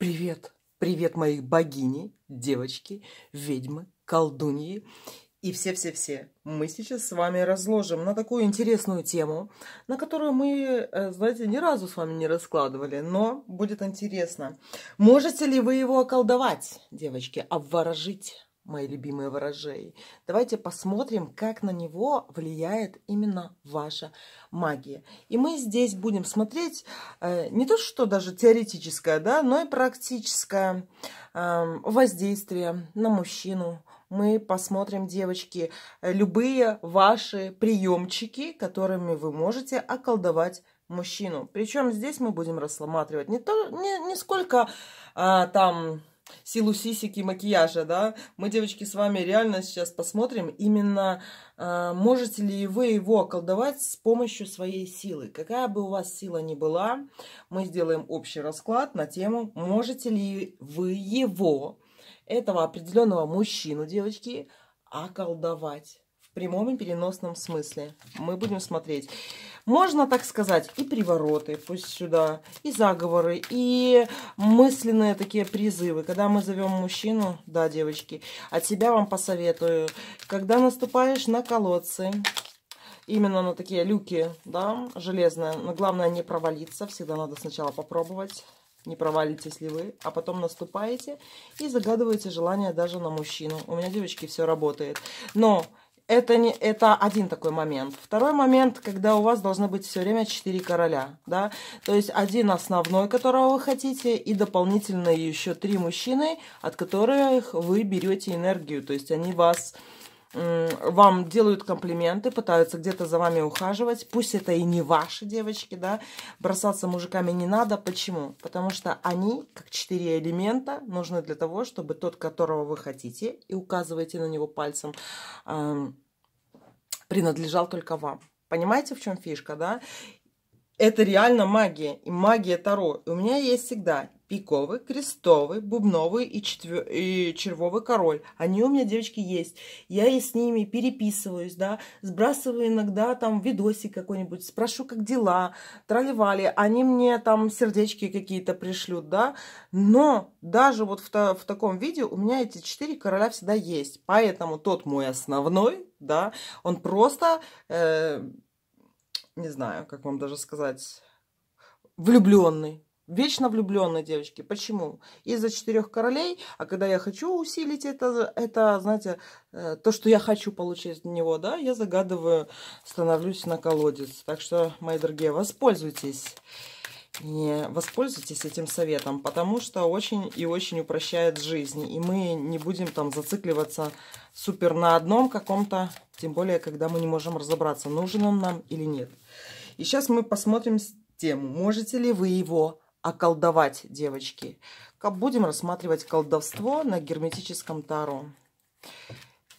Привет! Привет мои богини, девочки, ведьмы, колдуньи и все-все-все. Мы сейчас с вами разложим на такую интересную тему, на которую мы, э, знаете, ни разу с вами не раскладывали, но будет интересно. Можете ли вы его околдовать, девочки, обворожить? мои любимые ворожеи. Давайте посмотрим, как на него влияет именно ваша магия. И мы здесь будем смотреть э, не то, что даже теоретическое, да, но и практическое э, воздействие на мужчину. Мы посмотрим, девочки, любые ваши приемчики, которыми вы можете околдовать мужчину. Причем здесь мы будем рассматривать не, то, не, не сколько а, там силу сисики макияжа, да, мы, девочки, с вами реально сейчас посмотрим именно, э, можете ли вы его околдовать с помощью своей силы. Какая бы у вас сила ни была, мы сделаем общий расклад на тему, можете ли вы его, этого определенного мужчину, девочки, околдовать прямом и переносном смысле. Мы будем смотреть. Можно так сказать, и привороты, пусть сюда, и заговоры, и мысленные такие призывы. Когда мы зовем мужчину, да, девочки, от себя вам посоветую. Когда наступаешь на колодцы, именно на такие люки, да, железные, но главное не провалиться, всегда надо сначала попробовать не провалитесь ли вы, а потом наступаете и загадываете желание даже на мужчину. У меня, девочки, все работает. Но это, не, это один такой момент. Второй момент, когда у вас должны быть все время четыре короля, да, то есть один основной, которого вы хотите, и дополнительно еще три мужчины, от которых вы берете энергию, то есть они вас вам делают комплименты, пытаются где-то за вами ухаживать. Пусть это и не ваши девочки, да, бросаться мужиками не надо. Почему? Потому что они, как четыре элемента, нужны для того, чтобы тот, которого вы хотите, и указываете на него пальцем, эм, принадлежал только вам. Понимаете, в чем фишка, да? Это реально магия, и магия Таро. у меня есть всегда пиковый, крестовый, бубновый и, четвер... и червовый король. Они у меня, девочки, есть. Я и с ними переписываюсь, да, сбрасываю иногда там видосик какой-нибудь, спрошу, как дела, траливали. Они мне там сердечки какие-то пришлют, да. Но даже вот в, та... в таком виде у меня эти четыре короля всегда есть. Поэтому тот мой основной, да, он просто, э... не знаю, как вам даже сказать, влюбленный Вечно влюбленные девочки. Почему? Из-за четырех королей, а когда я хочу усилить это, это, знаете, э, то, что я хочу получить от него, да, я загадываю, становлюсь на колодец. Так что, мои дорогие, воспользуйтесь. Не воспользуйтесь этим советом, потому что очень и очень упрощает жизнь. И мы не будем там зацикливаться супер на одном каком-то, тем более, когда мы не можем разобраться, нужен он нам или нет. И сейчас мы посмотрим тему, можете ли вы его околдовать, девочки. Будем рассматривать колдовство на герметическом таро.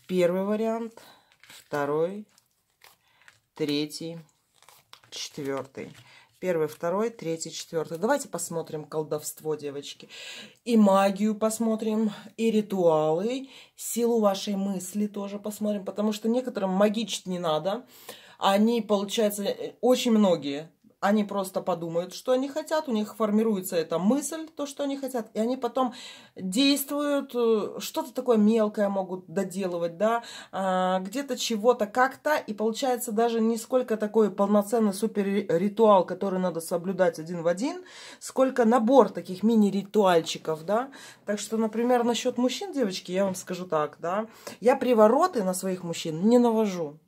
Первый вариант, второй, третий, четвертый. Первый, второй, третий, четвертый. Давайте посмотрим колдовство, девочки. И магию посмотрим, и ритуалы, силу вашей мысли тоже посмотрим, потому что некоторым магичить не надо. Они, получается, очень многие они просто подумают, что они хотят, у них формируется эта мысль, то, что они хотят, и они потом действуют, э, что-то такое мелкое могут доделывать, да, а, где-то чего-то как-то, и получается даже не сколько такой полноценный суперритуал, который надо соблюдать один в один, сколько набор таких мини-ритуальчиков, да. Так что, например, насчет мужчин, девочки, я вам скажу так, да, я привороты на своих мужчин не навожу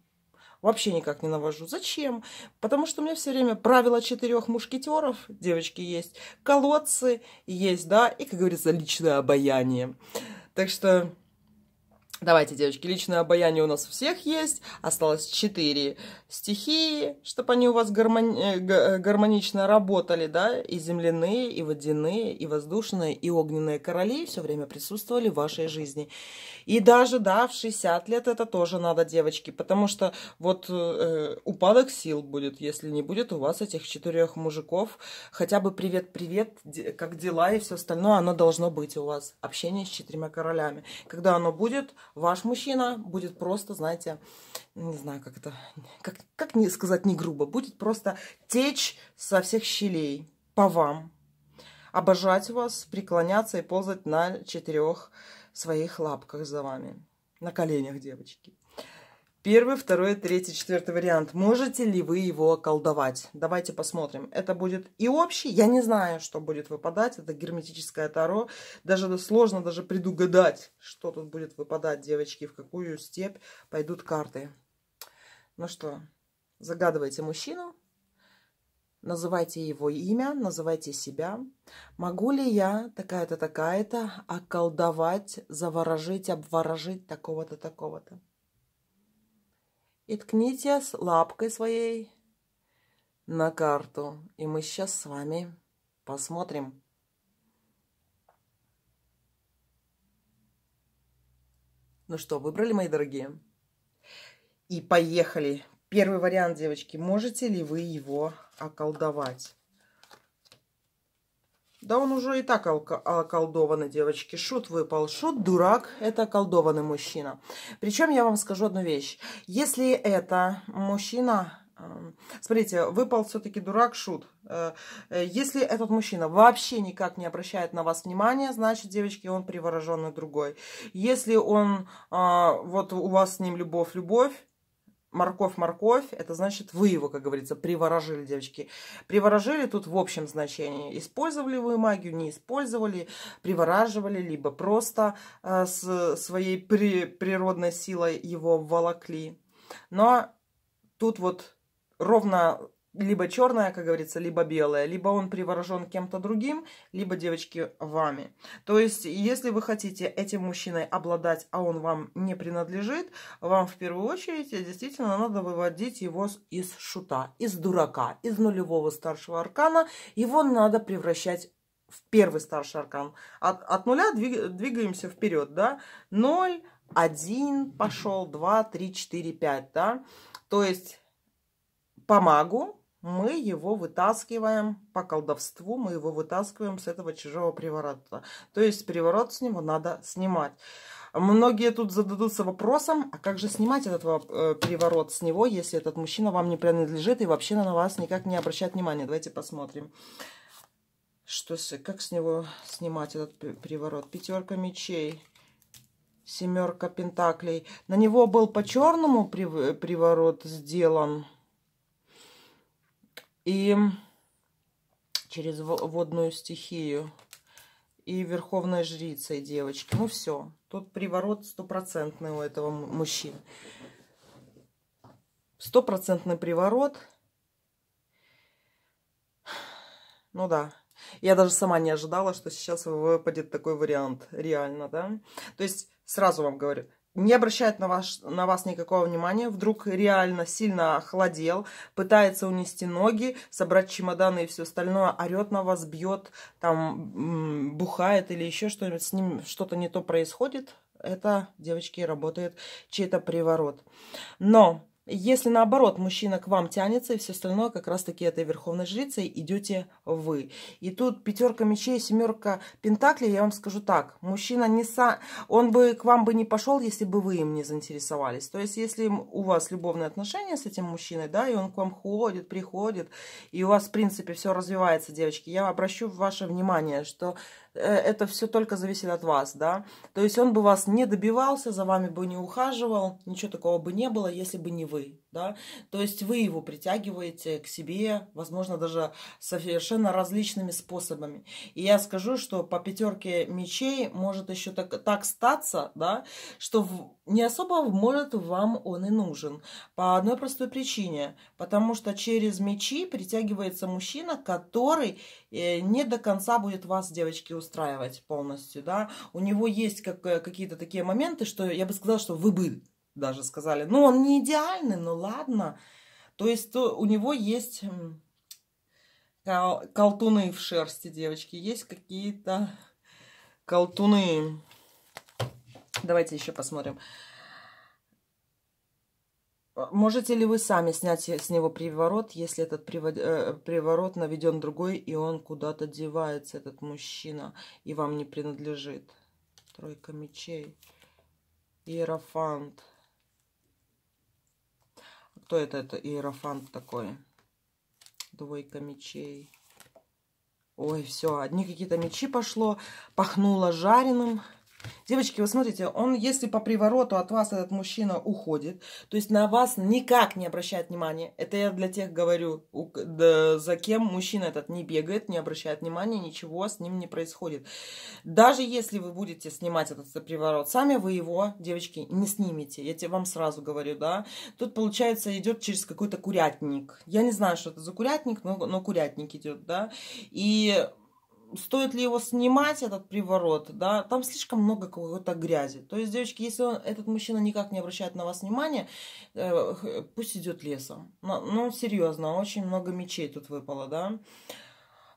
вообще никак не навожу. Зачем? Потому что у меня все время правило четырех мушкетеров, девочки, есть колодцы, есть, да, и, как говорится, личное обаяние. Так что Давайте, девочки, личное обаяние у нас у всех есть. Осталось четыре стихии, чтобы они у вас гармони... Э, э, гармонично работали, да, и земляные, и водяные, и воздушные, и огненные короли все время присутствовали в вашей жизни. И даже, да, в 60 лет это тоже надо, девочки, потому что вот э, упадок сил будет, если не будет у вас этих четырех мужиков. Хотя бы привет-привет, как дела и все остальное, оно должно быть у вас. Общение с четырьмя королями. Когда оно будет, ваш мужчина будет просто, знаете, не знаю, как это, как, как не сказать не грубо, будет просто течь со всех щелей по вам, обожать вас, преклоняться и ползать на четырех своих лапках за вами, на коленях, девочки. Первый, второй, третий, четвертый вариант. Можете ли вы его околдовать? Давайте посмотрим. Это будет и общий, я не знаю, что будет выпадать. Это герметическое таро. Даже сложно даже предугадать, что тут будет выпадать, девочки, в какую степь пойдут карты. Ну что, загадывайте мужчину, называйте его имя, называйте себя. Могу ли я такая-то, такая-то околдовать, заворожить, обворожить такого-то, такого-то? и ткните с лапкой своей на карту. И мы сейчас с вами посмотрим. Ну что, выбрали, мои дорогие? И поехали. Первый вариант, девочки. Можете ли вы его околдовать? Да он уже и так околдованный, девочки. Шут выпал. Шут дурак. Это околдованный мужчина. Причем я вам скажу одну вещь. Если это мужчина... Эм, смотрите, выпал все-таки дурак Шут. Э, э, если этот мужчина вообще никак не обращает на вас внимания, значит, девочки, он привороженный другой. Если он... А, вот у вас с ним любовь-любовь, морковь, морковь, это значит вы его, как говорится, приворожили, девочки. Приворожили тут в общем значении. Использовали вы магию, не использовали, привораживали, либо просто э, с своей при, природной силой его волокли. Но тут вот ровно либо черная, как говорится, либо белая, либо он приворожен кем-то другим, либо девочки вами. То есть, если вы хотите этим мужчиной обладать, а он вам не принадлежит, вам в первую очередь действительно надо выводить его из шута, из дурака, из нулевого старшего аркана. Его надо превращать в первый старший аркан. От, от нуля двиг, двигаемся вперед, да? Ноль, один пошел, два, три, четыре, пять, да? То есть помогу мы его вытаскиваем по колдовству, мы его вытаскиваем с этого чужого приворота. То есть приворот с него надо снимать. Многие тут зададутся вопросом, а как же снимать этот э, приворот с него, если этот мужчина вам не принадлежит и вообще на вас никак не обращает внимания. Давайте посмотрим, что, как с него снимать этот приворот. Пятерка мечей семерка пентаклей. На него был по черному приворот сделан и через водную стихию, и верховной жрицей девочки. Ну все, тут приворот стопроцентный у этого мужчины. Стопроцентный приворот. Ну да, я даже сама не ожидала, что сейчас выпадет такой вариант. Реально, да? То есть, сразу вам говорю, не обращает на, вас на вас никакого внимания, вдруг реально сильно охладел, пытается унести ноги, собрать чемоданы и все остальное, орет на вас, бьет, там, бухает или еще что-нибудь, с ним что-то не то происходит, это, девочки, работает чей-то приворот. Но если наоборот мужчина к вам тянется и все остальное, как раз таки этой верховной жрицей идете вы. И тут пятерка мечей, семерка пентаклей, я вам скажу так, мужчина не са он бы к вам бы не пошел, если бы вы им не заинтересовались. То есть, если у вас любовные отношения с этим мужчиной, да, и он к вам ходит, приходит, и у вас, в принципе, все развивается, девочки, я обращу ваше внимание, что э, это все только зависит от вас, да. То есть, он бы вас не добивался, за вами бы не ухаживал, ничего такого бы не было, если бы не вы, да, то есть вы его притягиваете к себе, возможно, даже совершенно различными способами. И я скажу, что по пятерке мечей может еще так, так статься, да, что в, не особо может вам он и нужен. По одной простой причине, потому что через мечи притягивается мужчина, который э, не до конца будет вас, девочки, устраивать полностью, да, у него есть как, э, какие-то такие моменты, что я бы сказала, что вы бы даже сказали. Ну, он не идеальный, но ну, ладно. То есть то, э, у него есть колтуны в шерсти, девочки. Есть какие-то колтуны. Давайте еще посмотрим. Можете ли вы сами снять с него приворот, если этот э, приворот наведен другой, и он куда-то девается, этот мужчина, и вам не принадлежит? Тройка мечей. Иерофант. Кто это? Это иерофант такой. Двойка мечей. Ой, все, одни какие-то мечи пошло, пахнуло жареным. Девочки, вы смотрите, он, если по привороту от вас этот мужчина уходит, то есть на вас никак не обращает внимания. Это я для тех говорю, у, да, за кем мужчина этот не бегает, не обращает внимания, ничего с ним не происходит. Даже если вы будете снимать этот приворот сами, вы его, девочки, не снимете. Я тебе вам сразу говорю, да. Тут, получается, идет через какой-то курятник. Я не знаю, что это за курятник, но, но курятник идет, да. И стоит ли его снимать, этот приворот, да, там слишком много какой-то грязи. То есть, девочки, если он, этот мужчина никак не обращает на вас внимания, э, пусть идет лесом. Но, ну, серьезно, очень много мечей тут выпало, да.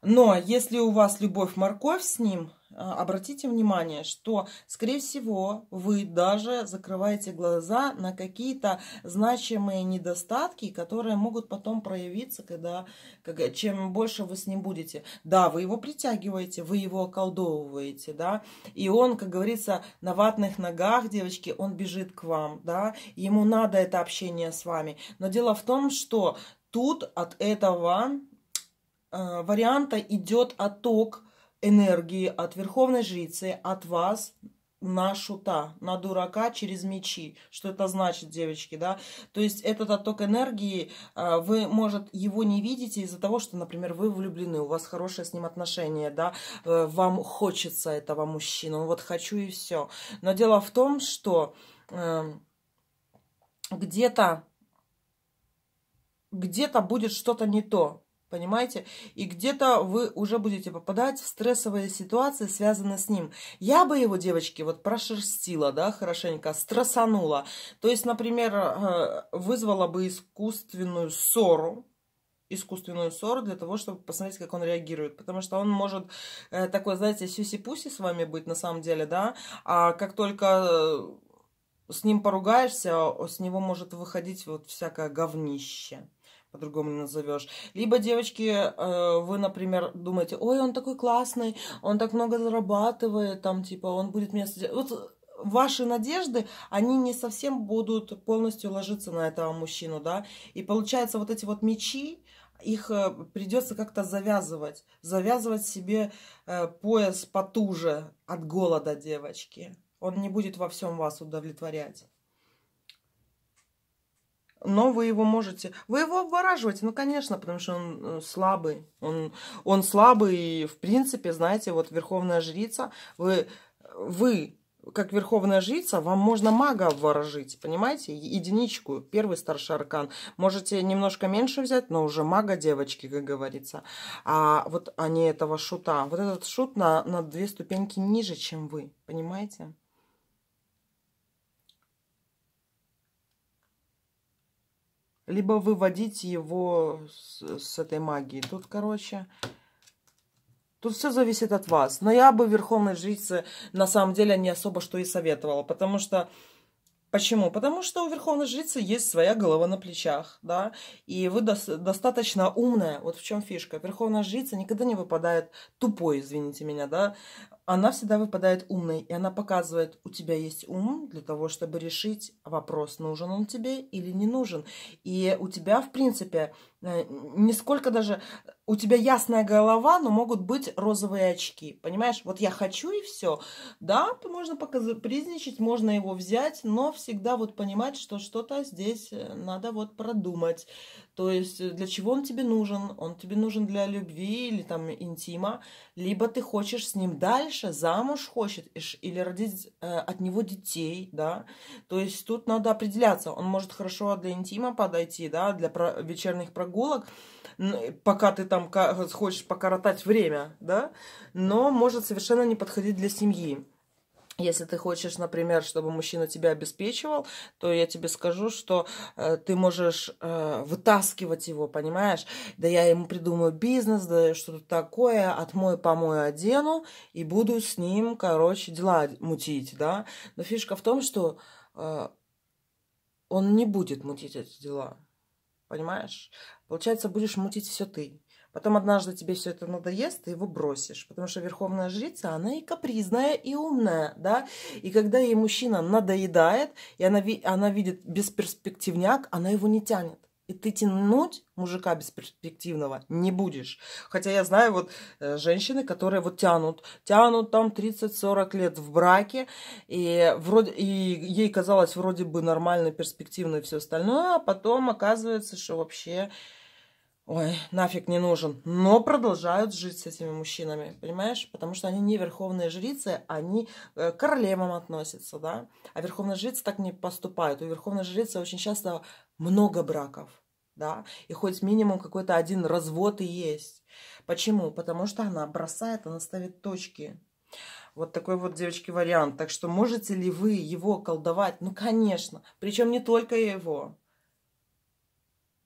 Но если у вас любовь-морковь с ним, э, обратите внимание, что, скорее всего, вы даже закрываете глаза на какие-то значимые недостатки, которые могут потом проявиться, когда, когда чем больше вы с ним будете. Да, вы его притягиваете, вы его околдовываете, да, и он, как говорится, на ватных ногах, девочки, он бежит к вам, да, ему надо это общение с вами. Но дело в том, что тут от этого Э, варианта идет отток энергии от Верховной Жрицы, от вас на шута, на дурака через мечи. Что это значит, девочки, да? То есть этот отток энергии, э, вы, может, его не видите из-за того, что, например, вы влюблены, у вас хорошее с ним отношение, да? Э, вам хочется этого мужчину, вот хочу и все. Но дело в том, что где-то где-то будет что-то не то понимаете? И где-то вы уже будете попадать в стрессовые ситуации, связанные с ним. Я бы его, девочки, вот прошерстила, да, хорошенько, стрессанула. То есть, например, э, вызвала бы искусственную ссору, искусственную ссору для того, чтобы посмотреть, как он реагирует. Потому что он может э, такой, знаете, сюси-пуси с вами быть на самом деле, да, а как только э, с ним поругаешься, с него может выходить вот всякое говнище по-другому не назовешь. Либо, девочки, э, вы, например, думаете, ой, он такой классный, он так много зарабатывает, там, типа, он будет меня... Вот ваши надежды, они не совсем будут полностью ложиться на этого мужчину, да, и получается вот эти вот мечи, их э, придется как-то завязывать, завязывать себе э, пояс потуже от голода девочки. Он не будет во всем вас удовлетворять но вы его можете... Вы его обвораживаете, ну, конечно, потому что он э, слабый. Он, он слабый, и, в принципе, знаете, вот Верховная Жрица, вы, вы как Верховная Жрица, вам можно мага обворожить, понимаете? Единичку, первый старший аркан. Можете немножко меньше взять, но уже мага девочки, как говорится. А вот они этого шута. Вот этот шут на, на две ступеньки ниже, чем вы, понимаете? либо выводить его с, с этой магии. Тут, короче, тут все зависит от вас. Но я бы верховной жрице на самом деле не особо что и советовала, потому что Почему? Потому что у Верховной Жрицы есть своя голова на плечах, да, и вы до- достаточно умная, вот в чем фишка. Верховная Жрица никогда не выпадает тупой, извините меня, да, она всегда выпадает умной, и она показывает, у тебя есть ум для того, чтобы решить вопрос, нужен он тебе или не нужен. И у тебя, в принципе, э, нисколько даже... У тебя ясная голова, но могут быть розовые очки, понимаешь? Вот я хочу и все. Да, можно показапризничать, можно его взять, но всегда вот понимать, что что-то здесь э, надо вот продумать. То есть э, для чего он тебе нужен? Он тебе нужен для любви или там интима, либо ты хочешь с ним дальше дальше замуж хочет или родить э, от него детей, да. То есть тут надо определяться. Он может хорошо для интима подойти, да, для вечерних прогулок, пока ты там э, хочешь покоротать время, да, но может совершенно не подходить для семьи. Если ты хочешь, например, чтобы мужчина тебя обеспечивал, то я тебе скажу, что э, ты можешь э, вытаскивать его, понимаешь? Да я ему придумаю бизнес, да что-то такое, отмою, помою, одену и буду с ним, короче, дела мутить, да? Но фишка в том, что э, он не будет мутить эти дела, понимаешь? Получается, будешь мутить все ты. Потом однажды тебе все это надоест, ты его бросишь. Потому что верховная жрица, она и капризная, и умная, да. И когда ей мужчина надоедает, и она, она видит бесперспективняк, она его не тянет. И ты тянуть мужика бесперспективного не будешь. Хотя я знаю вот э, женщины, которые вот тянут, тянут там 30-40 лет в браке, и, вроде, и ей казалось вроде бы нормально, перспективно и все остальное, а потом оказывается, что вообще ой, нафиг не нужен, но продолжают жить с этими мужчинами, понимаешь? Потому что они не верховные жрицы, они э, к королевам относятся, да? А верховные жрицы так не поступают. У верховной жрицы очень часто много браков, да? И хоть минимум какой-то один развод и есть. Почему? Потому что она бросает, она ставит точки. Вот такой вот, девочки, вариант. Так что можете ли вы его колдовать? Ну, конечно. Причем не только его.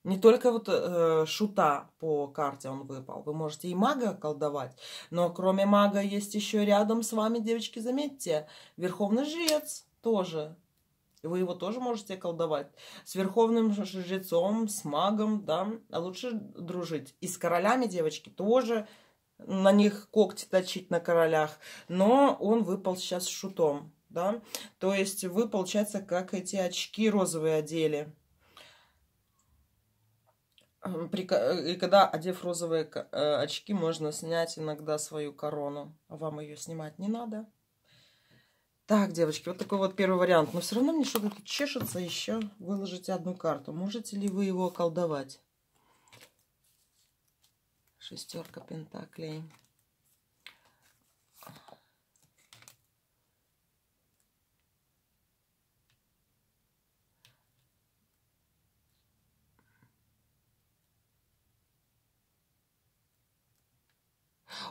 Не только вот э, шута по карте он выпал. Вы можете и мага колдовать. Но кроме мага есть еще рядом с вами, девочки, заметьте, верховный жрец тоже. Вы его тоже можете колдовать. С верховным жрецом, с магом, да. А лучше дружить. И с королями, девочки, тоже на них когти точить на королях. Но он выпал сейчас шутом, да. То есть вы, получается, как эти очки розовые одели. Э, и когда, одев розовые э, очки, можно снять иногда свою корону. А вам ее снимать не надо. Так, девочки, вот такой вот первый вариант. Но все равно мне что-то тут чешется еще. Выложите одну карту. Можете ли вы его околдовать? Шестерка пентаклей.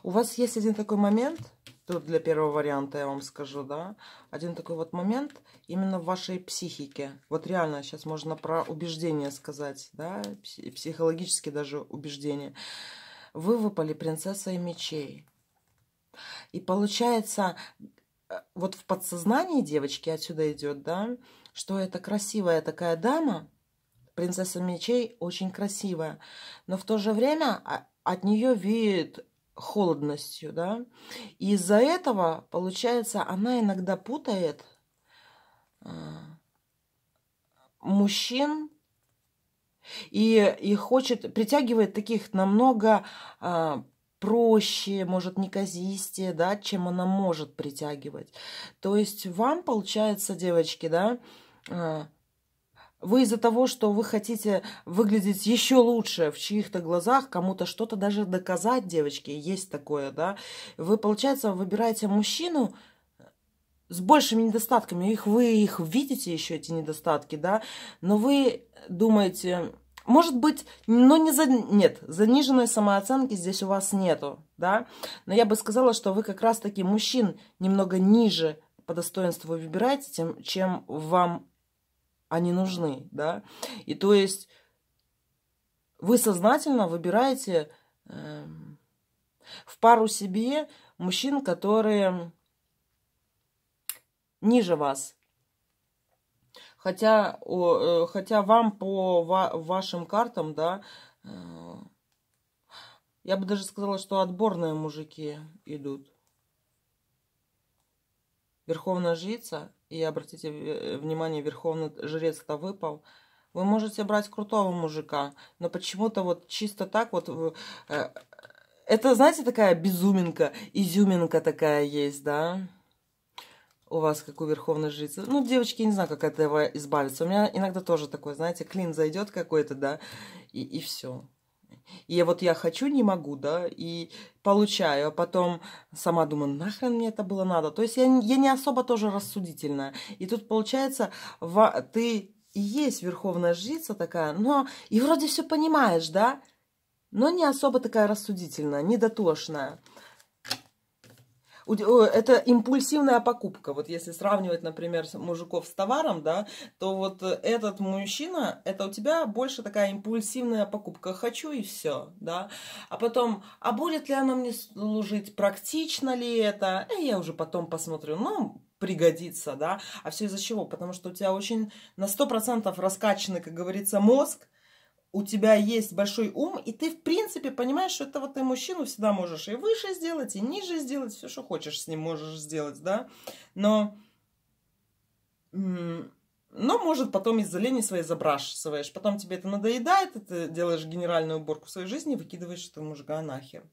У вас есть один такой момент, тут для первого варианта я вам скажу, да, один такой вот момент именно в вашей психике. Вот реально сейчас можно про убеждения сказать, да, психологически даже убеждения. Вы выпали принцессой мечей. И получается, э, вот в подсознании девочки отсюда идет, да, что это красивая такая дама, принцесса мечей очень красивая, но в то же время а, от нее вид холодностью, да. И из-за этого, получается, она иногда путает э, мужчин и, и хочет, притягивает таких намного а, проще, может, неказистее, да, чем она может притягивать. То есть вам, получается, девочки, да, а, вы из-за того, что вы хотите выглядеть еще лучше в чьих-то глазах, кому-то что-то даже доказать, девочки, есть такое, да, вы, получается, выбираете мужчину, с большими недостатками. Их вы их видите еще, эти недостатки, да, но вы думаете, может быть, но не за... Нет, заниженной самооценки здесь у вас нету, да, но я бы сказала, что вы как раз-таки мужчин немного ниже по достоинству выбираете, тем, чем вам они нужны, да. И то есть вы сознательно выбираете э, в пару себе мужчин, которые ниже вас. Хотя, о, э, хотя вам по ва вашим картам, да, э, я бы даже сказала, что отборные мужики идут. Верховная жрица и обратите внимание, верховный жрец-то выпал, вы можете брать крутого мужика, но почему-то вот чисто так вот... Э, это, знаете, такая безуминка, изюминка такая есть, да? у вас, как у верховной жрицы. Ну, девочки, я не знаю, как от этого избавиться. У меня иногда тоже такое, знаете, клин зайдет какой-то, да, и, и все. И вот я хочу, не могу, да, и получаю, а потом сама думаю, нахрен мне это было надо. То есть я, я не особо тоже рассудительная. И тут получается, во, ты и есть верховная жрица такая, но и вроде все понимаешь, да, но не особо такая рассудительная, недотошная это импульсивная покупка. Вот если сравнивать, например, мужиков с товаром, да, то вот э, этот мужчина, это у тебя больше такая импульсивная покупка. Хочу и все, да. А потом, а будет ли она мне служить, практично ли это? Э, я уже потом посмотрю. Ну, пригодится, да. А все из-за чего? Потому что у тебя очень на 100% раскачанный, как говорится, мозг, у тебя есть большой ум, и ты, в принципе, понимаешь, что это вот ты мужчину всегда можешь и выше сделать, и ниже сделать, все, что хочешь с ним можешь сделать, да, но, но может, потом из-за лени своей забрасываешь, потом тебе это надоедает, и ты делаешь генеральную уборку своей жизни и выкидываешь этого мужика нахер.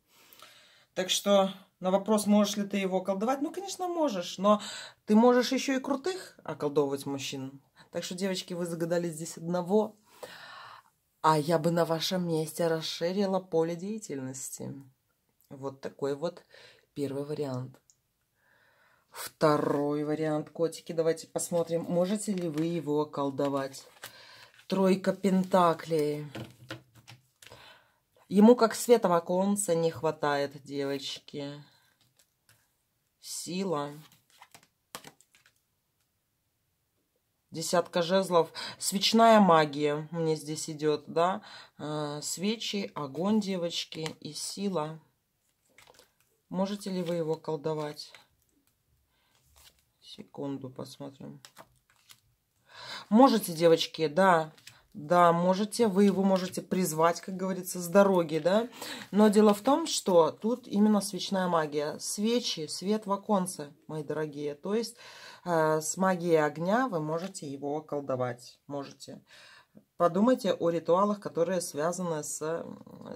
Так что на вопрос, можешь ли ты его околдовать, ну, конечно, можешь, но ты можешь еще и крутых околдовывать мужчин. Так что, девочки, вы загадали здесь одного а я бы на вашем месте расширила поле деятельности. Вот такой вот первый вариант. Второй вариант, котики, давайте посмотрим, можете ли вы его околдовать. Тройка Пентаклей. Ему как света в оконце не хватает, девочки. Сила. десятка жезлов. Свечная магия мне здесь идет, да. Э, свечи, огонь, девочки, и сила. Можете ли вы его колдовать? Секунду посмотрим. Можете, девочки, да. Да, можете, вы его можете призвать, как говорится, с дороги, да. Но дело в том, что тут именно свечная магия. Свечи, свет в оконце, мои дорогие. То есть э, с магией огня вы можете его колдовать, можете. Подумайте о ритуалах, которые связаны с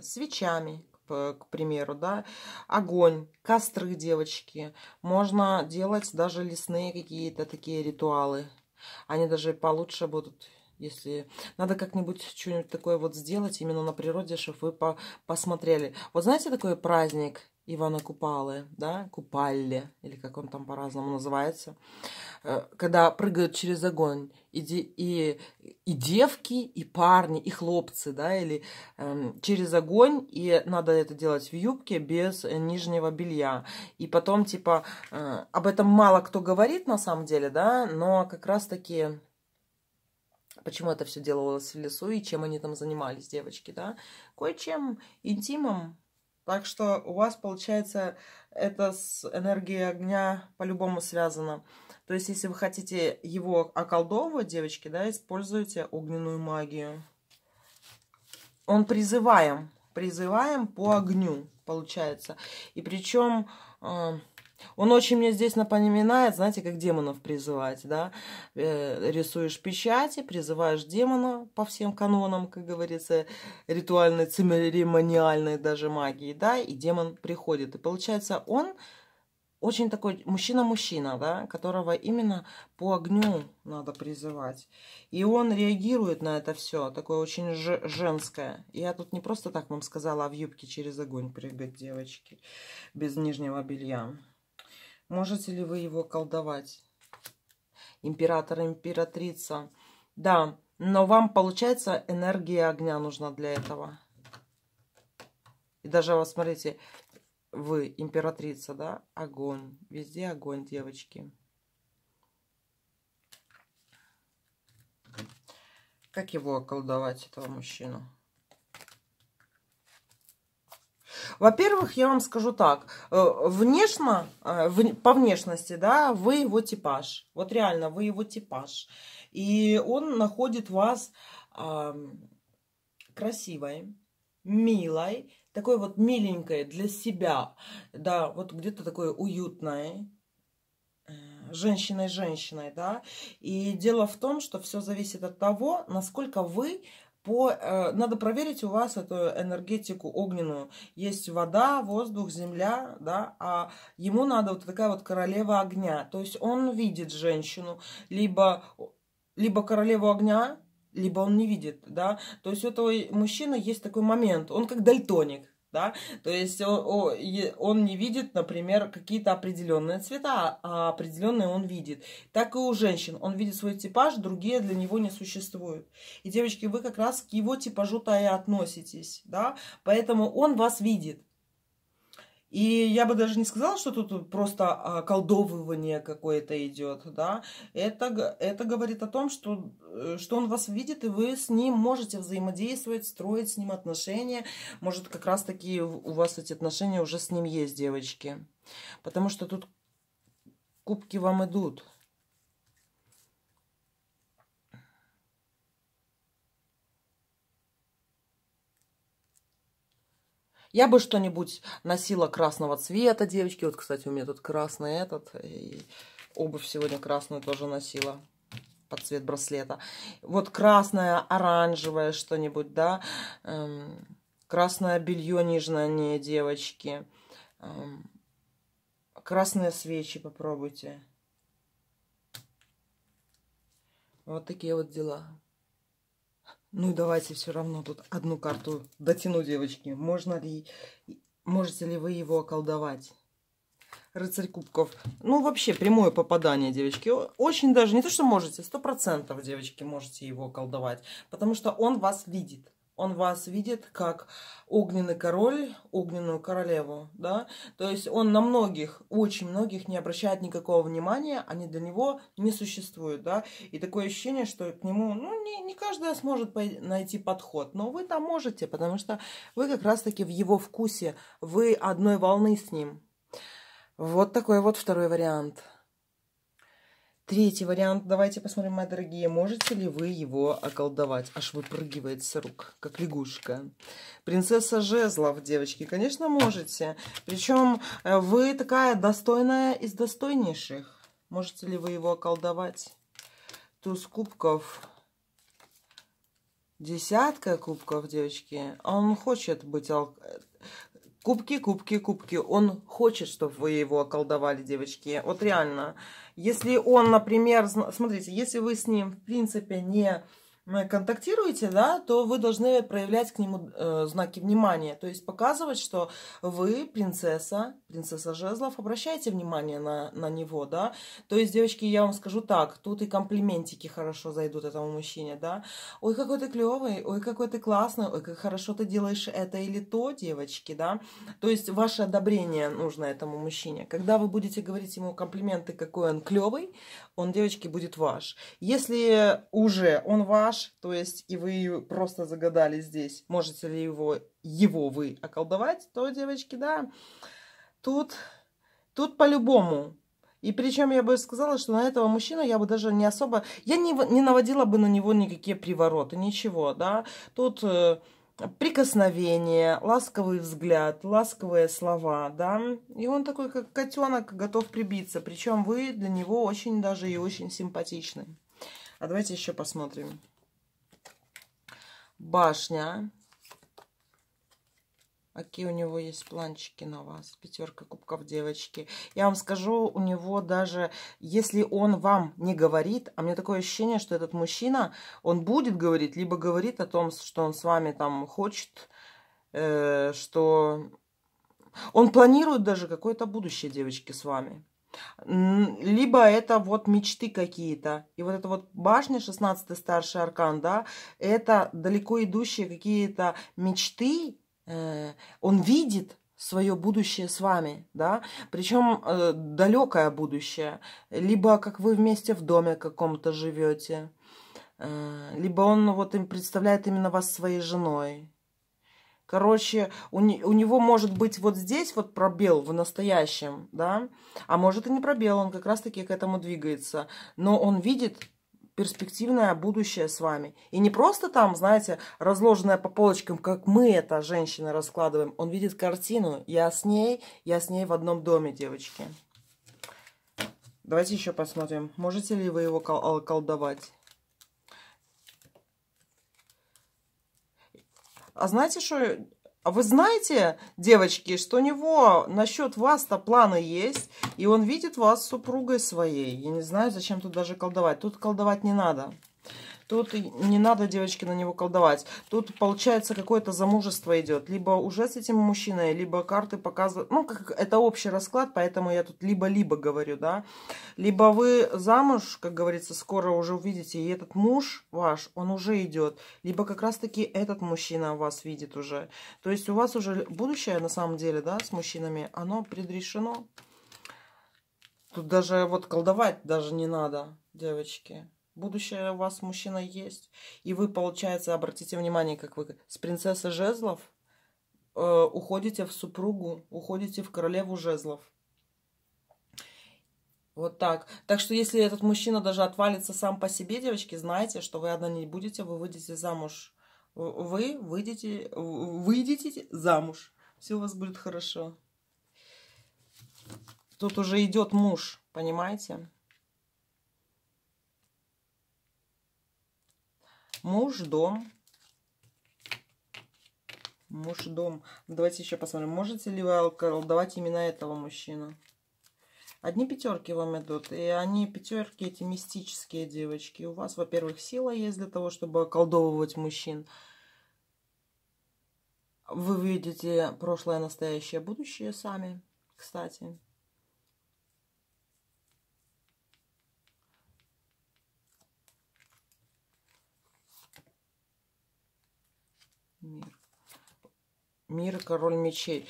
свечами, к примеру, да, огонь, костры, девочки. Можно делать даже лесные какие-то такие ритуалы. Они даже получше будут если надо как-нибудь что-нибудь такое вот сделать, именно на природе, чтобы вы по посмотрели. Вот знаете такой праздник Ивана Купалы, да, Купалли, или как он там по-разному называется, э, когда прыгают через огонь и, де и, и девки, и парни, и хлопцы, да, или эм, через огонь, и надо это делать в юбке без нижнего белья. И потом, типа, э, об этом мало кто говорит на самом деле, да, но как раз-таки почему это все делалось в лесу и чем они там занимались, девочки, да, кое-чем интимом. Так что у вас, получается, это с энергией огня по-любому связано. То есть, если вы хотите его околдовывать, девочки, да, используйте огненную магию. Он призываем, призываем по огню, получается. И причем э, он очень мне здесь напоминает, знаете, как демонов призывать, да? Э, рисуешь печати, призываешь демона по всем канонам, как говорится, ритуальной, церемониальной даже магии, да? И демон приходит. И получается, он очень такой мужчина-мужчина, да, которого именно по огню надо призывать. И он реагирует на это все, такое очень женское. Я тут не просто так вам сказала, а в юбке через огонь прыгать девочки без нижнего белья. Можете ли вы его колдовать? Император, императрица. Да, но вам, получается, энергия огня нужна для этого. И даже, вот смотрите, вы, императрица, да, огонь. Везде огонь, девочки. Как его околдовать, этого мужчину? Во-первых, я вам скажу так. Э, Внешне, э, по внешности, да, вы его типаж. Вот реально, вы его типаж. И он находит вас красивой, милой, такой вот миленькой для себя, да, вот где-то такой уютной, э, женщиной-женщиной, да. И дело в том, что все зависит от того, насколько вы по, э, надо проверить у вас эту энергетику огненную. Есть вода, воздух, земля, да, а ему надо вот такая вот королева огня. То есть он видит женщину, либо, либо королеву огня, либо он не видит, да. То есть у этого мужчины есть такой момент, он как дальтоник, да, то есть он, он не видит, например, какие-то определенные цвета, а определенные он видит. Так и у женщин, он видит свой типаж, другие для него не существуют. И, девочки, вы как раз к его типажу-то и относитесь, да, поэтому он вас видит. И я бы даже не сказала, что тут просто а, колдовывание какое-то идет, да. Это, это говорит о том, что, э, что он вас видит, и вы с ним можете взаимодействовать, строить с ним отношения. Может, как раз-таки у вас эти отношения уже с ним есть, девочки. Потому что тут кубки вам идут. Я бы что-нибудь носила красного цвета, девочки. Вот, кстати, у меня тут красный этот. И обувь сегодня красную тоже носила под цвет браслета. Вот красное, оранжевое что-нибудь, да. Эм, красное белье нижнее, девочки. Эм, красные свечи попробуйте. Вот такие вот дела. Ну и давайте все равно тут одну карту дотяну, девочки. Можно ли, можете ли вы его околдовать? Рыцарь кубков. Ну, вообще, прямое попадание, девочки. Очень даже, не то, что можете, сто процентов, девочки можете его околдовать, Потому что он вас видит он вас видит как огненный король, огненную королеву, да, то есть он на многих, очень многих не обращает никакого внимания, они для него не существуют, да, и такое ощущение, что к нему, ну, не, не каждая сможет найти подход, но вы там можете, потому что вы как раз-таки в его вкусе, вы одной волны с ним. Вот такой вот второй вариант. Третий вариант. Давайте посмотрим, мои дорогие, можете ли вы его околдовать? Аж выпрыгивает с рук, как лягушка. Принцесса Жезлов, девочки, конечно, можете. Причем э, вы такая достойная из достойнейших. Можете ли вы его околдовать? Туз кубков. Десятка кубков, девочки. Он хочет быть Кубки, кубки, кубки. Он хочет, чтобы вы его околдовали, девочки. Вот реально. Если он, например, смотрите, если вы с ним, в принципе, не Э, контактируете, да, то вы должны проявлять к нему э, знаки внимания, то есть показывать, что вы принцесса, принцесса жезлов, обращайте внимание на, на него, да. То есть, девочки, я вам скажу так, тут и комплиментики хорошо зайдут этому мужчине, да. Ой, какой ты клевый, ой, какой ты классный, ой, как хорошо ты делаешь это или то, девочки, да. То есть, ваше одобрение нужно этому мужчине. Когда вы будете говорить ему комплименты, какой он клевый, он, девочки, будет ваш. Если уже он ваш, ваш, то есть и вы просто загадали здесь, можете ли его, его вы околдовать, то, девочки, да, тут, тут по-любому. И причем я бы сказала, что на этого мужчину я бы даже не особо, я не, не наводила бы на него никакие привороты, ничего, да, тут э, прикосновение, ласковый взгляд, ласковые слова, да. И он такой, как котенок, готов прибиться. Причем вы для него очень даже и очень симпатичны. А давайте еще посмотрим. Башня. Какие у него есть планчики на вас. Пятерка кубков девочки. Я вам скажу, у него даже, если он вам не говорит, а мне такое ощущение, что этот мужчина, он будет говорить, либо говорит о том, что он с вами там хочет, э, что он планирует даже какое-то будущее девочки с вами либо это вот мечты какие-то. И вот эта вот башня, 16 старший аркан, да, это далеко идущие какие-то мечты, э, он видит свое будущее с вами, да, причем э, далекое будущее, либо как вы вместе в доме каком-то живете, э, либо он вот им представляет именно вас своей женой, Короче, у, не, у него может быть вот здесь вот пробел в настоящем, да, а может и не пробел, он как раз-таки к этому двигается. Но он видит перспективное будущее с вами. И не просто там, знаете, разложенное по полочкам, как мы это, женщины, раскладываем. Он видит картину. Я с ней, я с ней в одном доме, девочки. Давайте еще посмотрим, можете ли вы его кол колдовать. А знаете, что... А вы знаете, девочки, что у него насчет вас-то планы есть, и он видит вас супругой своей. Я не знаю, зачем тут даже колдовать. Тут колдовать не надо. Тут не надо, девочки, на него колдовать. Тут, получается, какое-то замужество идет. Либо уже с этим мужчиной, либо карты показывают... Ну, как это общий расклад, поэтому я тут либо-либо говорю, да. Либо вы замуж, как говорится, скоро уже увидите, и этот муж ваш, он уже идет. Либо как раз-таки этот мужчина вас видит уже. То есть у вас уже будущее, на самом деле, да, с мужчинами, оно предрешено. Тут даже вот колдовать даже не надо, девочки будущее у вас мужчина есть. И вы, получается, обратите внимание, как вы с принцессы жезлов э, уходите в супругу, уходите в королеву жезлов. Вот так. Так что если этот мужчина даже отвалится сам по себе, девочки, знайте, что вы одна не будете, вы выйдете замуж. Вы выйдете, выйдете замуж. Все у вас будет хорошо. Тут уже идет муж, понимаете? Муж, дом. Муж, дом. Давайте еще посмотрим, можете ли вы колдовать именно этого мужчину. Одни пятерки вам идут, и они пятерки, эти мистические девочки. У вас, во-первых, сила есть для того, чтобы околдовывать мужчин. Вы видите прошлое, настоящее, будущее сами, кстати. Мир. Мир и король мечей.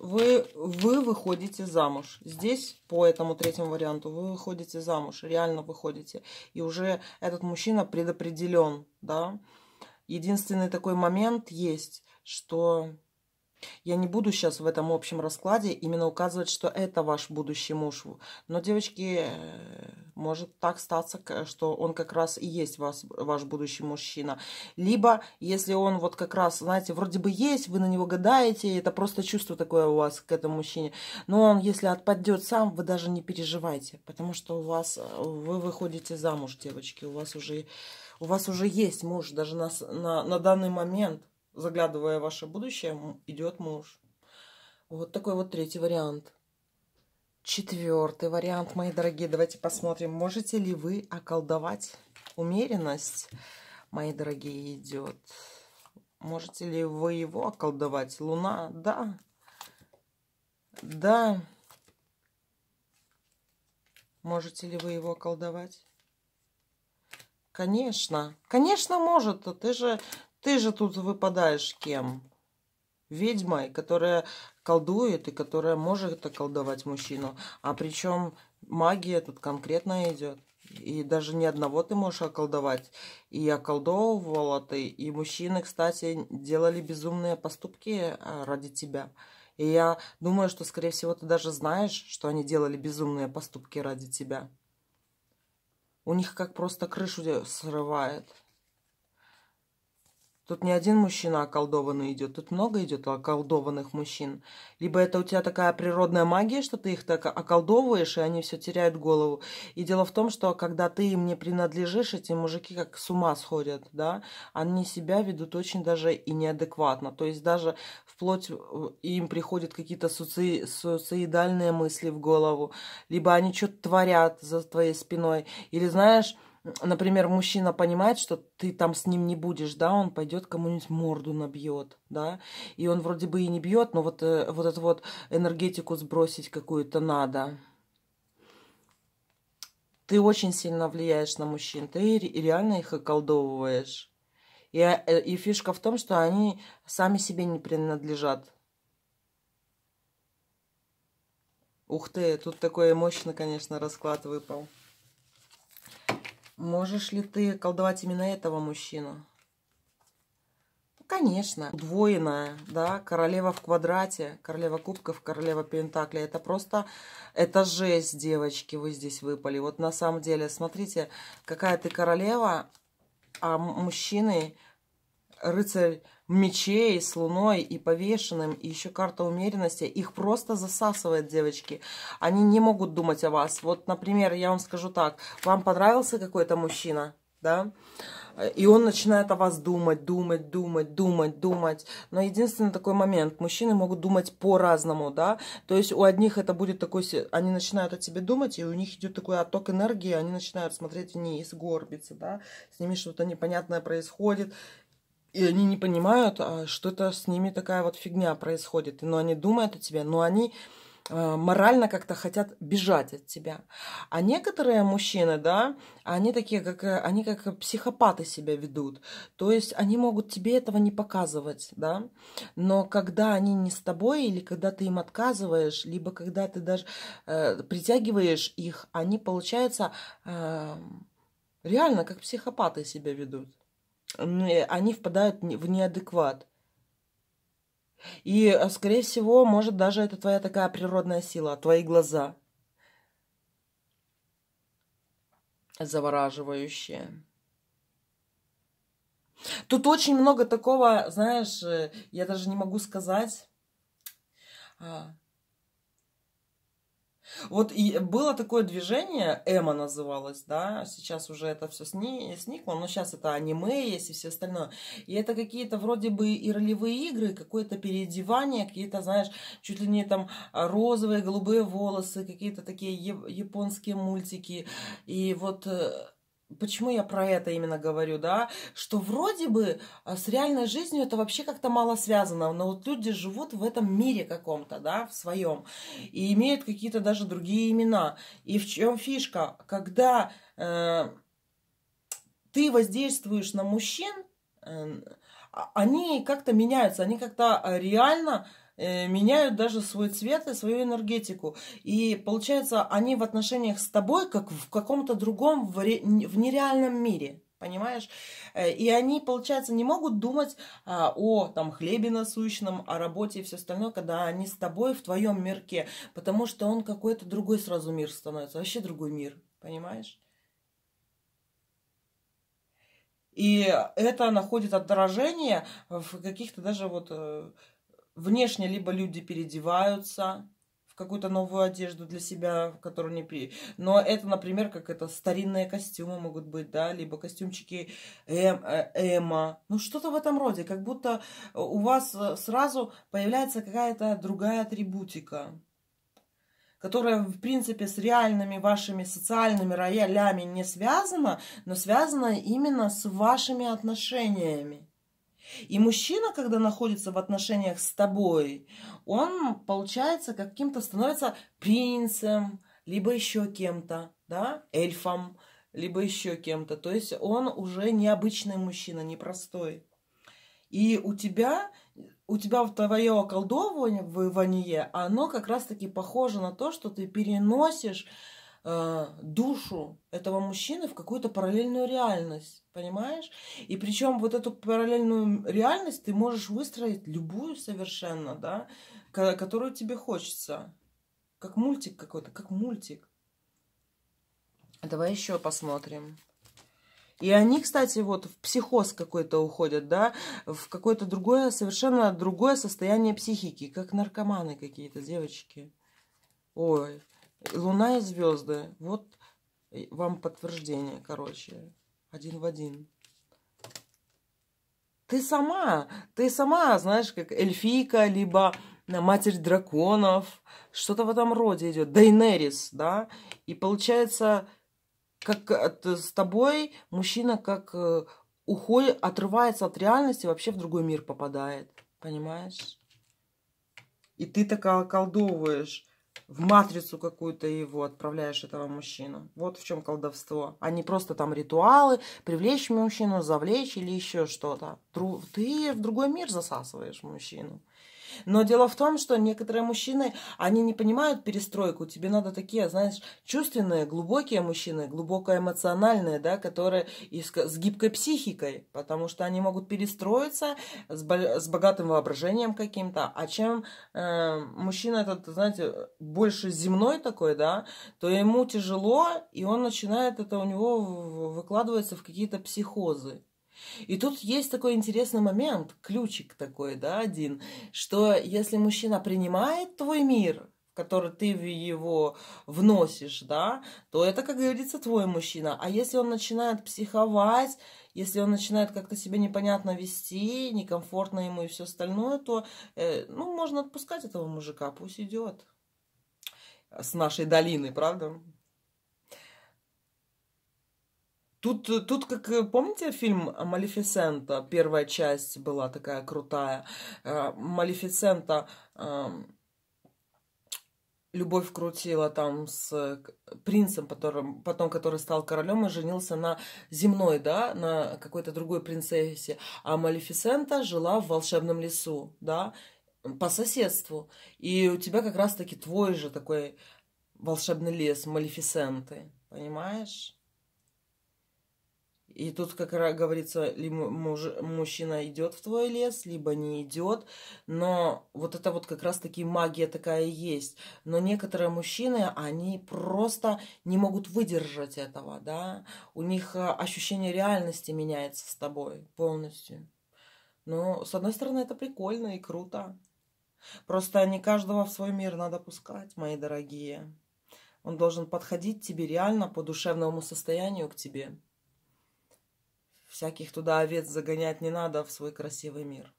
Вы, вы выходите замуж. Здесь, по этому третьему варианту, вы выходите замуж. Реально выходите. И уже этот мужчина предопределен. Да? Единственный такой момент есть, что я не буду сейчас в этом общем раскладе именно указывать, что это ваш будущий муж. Но, девочки, э, может так статься, что он как раз и есть вас, ваш будущий мужчина. Либо, если он вот как раз, знаете, вроде бы есть, вы на него гадаете, это просто чувство такое у вас к этому мужчине. Но он, если отпадет сам, вы даже не переживайте, потому что у вас, э, вы выходите замуж, девочки, у вас уже, у вас уже есть муж даже на, на, на данный момент – заглядывая в ваше будущее, идет муж. Вот такой вот третий вариант. Четвертый вариант, мои дорогие, давайте посмотрим, можете ли вы околдовать умеренность, мои дорогие, идет. Можете ли вы его околдовать? Луна, да. Да. Можете ли вы его околдовать? Конечно. Конечно может. Ты же ты же тут выпадаешь кем? Ведьмой, которая колдует и которая может околдовать мужчину. А причем магия тут конкретно идет. И даже ни одного ты можешь околдовать. И околдовывала ты. И мужчины, кстати, делали безумные поступки а, ради тебя. И я думаю, что, скорее всего, ты даже знаешь, что они делали безумные поступки ради тебя. У них как просто крышу срывает. Тут не один мужчина околдованный идет, тут много идет околдованных мужчин. Либо это у тебя такая природная магия, что ты их так околдовываешь, и они все теряют голову. И дело в том, что когда ты им не принадлежишь, эти мужики как с ума сходят, да, они себя ведут очень даже и неадекватно. То есть даже вплоть э, им приходят какие-то суци... суицидальные мысли в голову, либо они что-то творят за твоей спиной. Или знаешь, например, мужчина понимает, что ты там с ним не будешь, да, он пойдет кому-нибудь морду набьет, да, и он вроде бы и не бьет, но вот, э, вот эту вот энергетику сбросить какую-то надо. Ты очень сильно влияешь на мужчин, ты реально их околдовываешь. И, э, и фишка в том, что они сами себе не принадлежат. Ух ты, тут такой мощный, конечно, расклад выпал. Можешь ли ты колдовать именно этого мужчину? Ну, конечно, удвоенная, да, королева в квадрате, королева кубков, королева пентаклей. Это просто, это жесть, девочки, вы здесь выпали. Вот на самом деле, смотрите, какая ты королева, а мужчины рыцарь мечей с луной и повешенным, и еще карта умеренности, их просто засасывает, девочки. Они не могут думать о вас. Вот, например, я вам скажу так, вам понравился какой-то мужчина, да, и он начинает о вас думать, думать, думать, думать, думать. Но единственный такой момент, мужчины могут думать по-разному, да, то есть у одних это будет такой, они начинают о тебе думать, и у них идет такой отток энергии, они начинают смотреть вниз, горбиться, да, с ними что-то непонятное происходит, и они не понимают, а, что это с ними такая вот фигня происходит. Но ну, они думают о тебе, но они а, морально как-то хотят бежать от тебя. А некоторые мужчины, да, они такие, как, э, они как психопаты себя ведут. То есть они могут тебе этого не показывать, да. Но когда они не с тобой, или когда ты им отказываешь, либо когда ты даже э, притягиваешь их, они, получается, э, реально как психопаты себя ведут они впадают в неадекват. И, э, скорее всего, может даже это твоя такая природная сила, твои глаза. Завораживающие. Тут очень много такого, знаешь, э, я даже не могу сказать. А, вот и было такое движение, Эма называлось, да, сейчас уже это все сни, сникло, но сейчас это аниме есть и все остальное. И это какие-то вроде бы и ролевые игры, какое-то переодевание, какие-то, знаешь, чуть ли не там розовые, голубые волосы, какие-то такие японские мультики. И вот э, почему я про это именно говорю, да, что вроде бы а, с реальной жизнью это вообще как-то мало связано, но вот люди живут в этом мире каком-то, да, в своем, и имеют какие-то даже другие имена. И в чем фишка? Когда э, ты воздействуешь на мужчин, э, а они как-то меняются, они как-то а, реально э, Э, меняют даже свой цвет и свою энергетику. И получается, они в отношениях с тобой, как в каком-то другом, в, нереальном мире. Понимаешь? Э, и они, получается, не могут думать а, о там, хлебе насущном, о работе и все остальное, когда они с тобой в твоем мирке, потому что он какой-то другой сразу мир становится, вообще другой мир, понимаешь? И это находит отражение в каких-то даже вот э, внешне либо люди переодеваются в какую-то новую одежду для себя, которую не при... Но это, например, как это старинные костюмы могут быть, да, либо костюмчики эм, эма. Ну, что-то в этом роде. Как будто э, у вас э, сразу появляется какая-то другая атрибутика которая, в принципе, с реальными вашими социальными роялями не связана, но связана именно с вашими отношениями. И мужчина, когда находится в отношениях с тобой, он, получается, каким-то становится принцем, либо еще кем-то, да, эльфом, либо еще кем-то. То есть он уже необычный мужчина, непростой. И у тебя, у тебя в твое околдовывание, оно как раз-таки похоже на то, что ты переносишь Э, душу этого мужчины в какую-то параллельную реальность, понимаешь? И причем вот эту параллельную реальность ты можешь выстроить любую совершенно, да, которую тебе хочется. Как мультик какой-то, как мультик. Давай еще посмотрим. И они, кстати, вот в психоз какой-то уходят, да, в какое-то другое, совершенно другое состояние психики, как наркоманы какие-то девочки. Ой, Луна и звезды. Вот э, вам подтверждение, короче. Один в один. Ты сама, ты сама, знаешь, как эльфийка, либо э, матерь драконов, что-то в этом роде идет. Дейнерис, да? И получается, как э, с тобой мужчина как уходит, отрывается от реальности, вообще в другой мир попадает. Понимаешь? И ты такая околдовываешь в матрицу какую-то его отправляешь, этого мужчину. Вот в чем колдовство. А не просто там ритуалы, привлечь мужчину, завлечь или еще что-то. Ты в другой мир засасываешь мужчину. Но дело в том, что некоторые мужчины, они не понимают перестройку. Тебе надо такие, знаешь, чувственные, глубокие мужчины, глубоко эмоциональные, да, которые с гибкой психикой, потому что они могут перестроиться с, с богатым воображением каким-то. А чем э, мужчина этот, знаете, больше земной такой, да, то ему тяжело, и он начинает это у него выкладывается в какие-то психозы. И тут есть такой интересный момент, ключик такой, да, один, что если мужчина принимает твой мир, который ты в его вносишь, да, то это, как говорится, твой мужчина. А если он начинает психовать, если он начинает как-то себя непонятно вести, некомфортно ему и все остальное, то, э, ну, можно отпускать этого мужика, пусть идет с нашей долины, правда? Тут, тут, как э, помните, фильм Малефисента, первая часть была такая крутая. Э, Малефисента эм, любовь крутила там с принцем, потом, потом который стал королем и женился на земной, да, на какой-то другой принцессе. А Малефисента жила в волшебном лесу, да, по соседству. И у тебя как раз-таки твой же такой волшебный лес Малефисенты, понимаешь? И тут, как говорится, либо муж, мужчина идет в твой лес, либо не идет. Но вот это вот как раз-таки магия такая есть. Но некоторые мужчины, они просто не могут выдержать этого, да. У них э, ощущение реальности меняется с тобой полностью. Но, ну, с одной стороны, это прикольно и круто. Просто не каждого в свой мир надо пускать, мои дорогие. Он должен подходить тебе реально по душевному состоянию к тебе. Всяких туда овец загонять не надо а в свой красивый мир.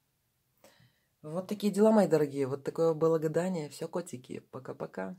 Вот такие дела, мои дорогие. Вот такое благодание. Все, котики. Пока-пока.